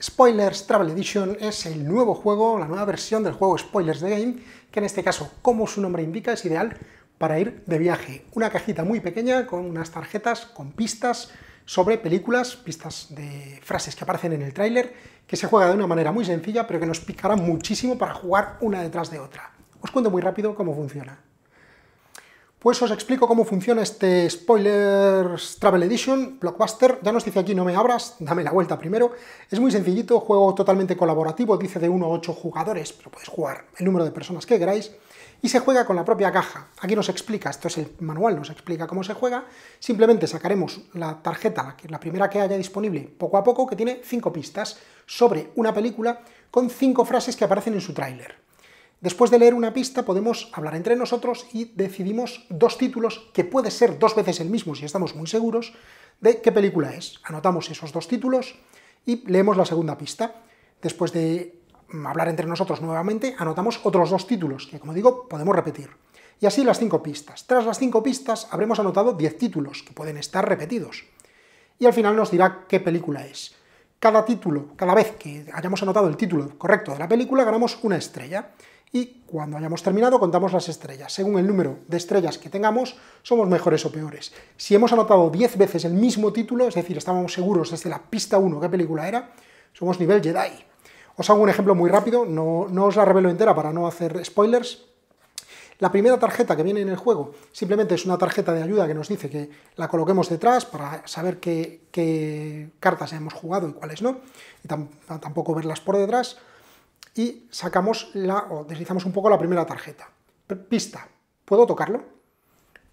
Spoilers Travel Edition es el nuevo juego, la nueva versión del juego Spoilers the Game, que en este caso, como su nombre indica, es ideal para ir de viaje. Una cajita muy pequeña con unas tarjetas, con pistas sobre películas, pistas de frases que aparecen en el tráiler, que se juega de una manera muy sencilla, pero que nos picará muchísimo para jugar una detrás de otra. Os cuento muy rápido cómo funciona. Pues os explico cómo funciona este Spoilers Travel Edition, Blockbuster. Ya nos dice aquí, no me abras, dame la vuelta primero. Es muy sencillito, juego totalmente colaborativo, dice de 1 a 8 jugadores, pero podéis jugar el número de personas que queráis. Y se juega con la propia caja. Aquí nos explica, esto es el manual, nos explica cómo se juega. Simplemente sacaremos la tarjeta, la primera que haya disponible, poco a poco, que tiene 5 pistas sobre una película con 5 frases que aparecen en su tráiler. Después de leer una pista podemos hablar entre nosotros y decidimos dos títulos, que puede ser dos veces el mismo si estamos muy seguros, de qué película es. Anotamos esos dos títulos y leemos la segunda pista. Después de mm, hablar entre nosotros nuevamente, anotamos otros dos títulos, que como digo, podemos repetir. Y así las cinco pistas. Tras las cinco pistas habremos anotado diez títulos, que pueden estar repetidos. Y al final nos dirá qué película es. Cada título, cada vez que hayamos anotado el título correcto de la película, ganamos una estrella y cuando hayamos terminado contamos las estrellas. Según el número de estrellas que tengamos, somos mejores o peores. Si hemos anotado 10 veces el mismo título, es decir, estábamos seguros desde la pista 1 qué película era, somos nivel Jedi. Os hago un ejemplo muy rápido, no, os la revelo entera para no hacer spoilers, la primera tarjeta que viene en el juego simplemente es una tarjeta de ayuda que nos dice que la coloquemos detrás para saber qué, cartas hemos jugado y cuáles no, y tampoco verlas por detrás y sacamos la, o deslizamos un poco la primera tarjeta. Pista, ¿puedo tocarlo?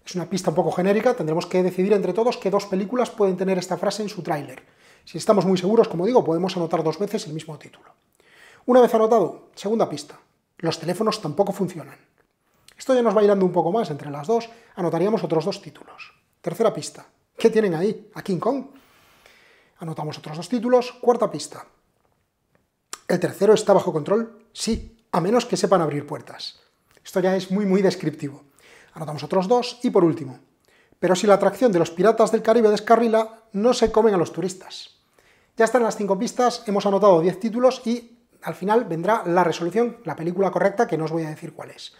Es una pista un poco genérica, tendremos que decidir entre todos qué dos películas pueden tener esta frase en su tráiler. Si estamos muy seguros, como digo, podemos anotar dos veces el mismo título. Una vez anotado, segunda pista, los teléfonos tampoco funcionan. Esto ya nos va hilando un poco más entre las dos, anotaríamos otros dos títulos. Tercera pista, ¿qué tienen ahí? ¿A King Kong? Anotamos otros dos títulos. Cuarta pista, ¿El tercero está bajo control? Sí, a menos que sepan abrir puertas. Esto ya es muy, muy descriptivo. Anotamos otros dos y por último. Pero si la atracción de los piratas del Caribe descarrila, no se comen a los turistas. Ya están las cinco pistas, hemos anotado 10 títulos y al final vendrá la resolución, la película correcta, que no os voy a decir cuál es.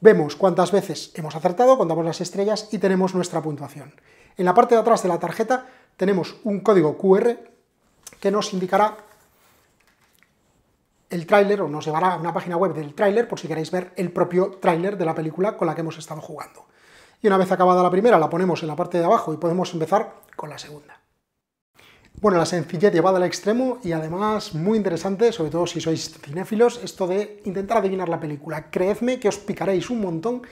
Vemos cuántas veces hemos acertado, contamos las estrellas y tenemos nuestra puntuación. En la parte de atrás de la tarjeta tenemos un código QR que nos indicará el tráiler o nos llevará a una página web del tráiler por si queréis ver el propio tráiler de la película con la que hemos estado jugando. Y una vez acabada la primera la ponemos en la parte de abajo y podemos empezar con la segunda. Bueno, la sencillez llevada al extremo y además muy interesante, sobre todo si sois cinéfilos, esto de intentar adivinar la película. Creedme que os picaréis un montón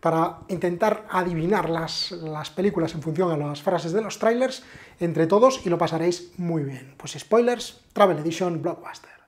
para intentar adivinar las, las, películas en función a las frases de los trailers entre todos y lo pasaréis muy bien. Pues spoilers, Travel Edition Blockbuster.